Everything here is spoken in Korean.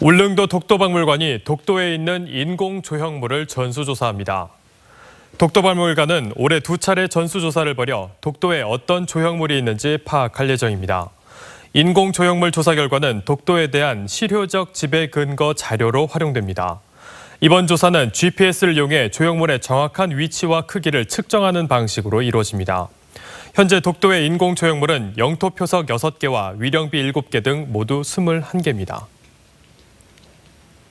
울릉도 독도박물관이 독도에 있는 인공조형물을 전수조사합니다. 독도박물관은 올해 두 차례 전수조사를 벌여 독도에 어떤 조형물이 있는지 파악할 예정입니다. 인공조형물 조사 결과는 독도에 대한 실효적 지배 근거 자료로 활용됩니다. 이번 조사는 GPS를 이용해 조형물의 정확한 위치와 크기를 측정하는 방식으로 이루어집니다. 현재 독도의 인공조형물은 영토 표석 6개와 위령비 7개 등 모두 21개입니다.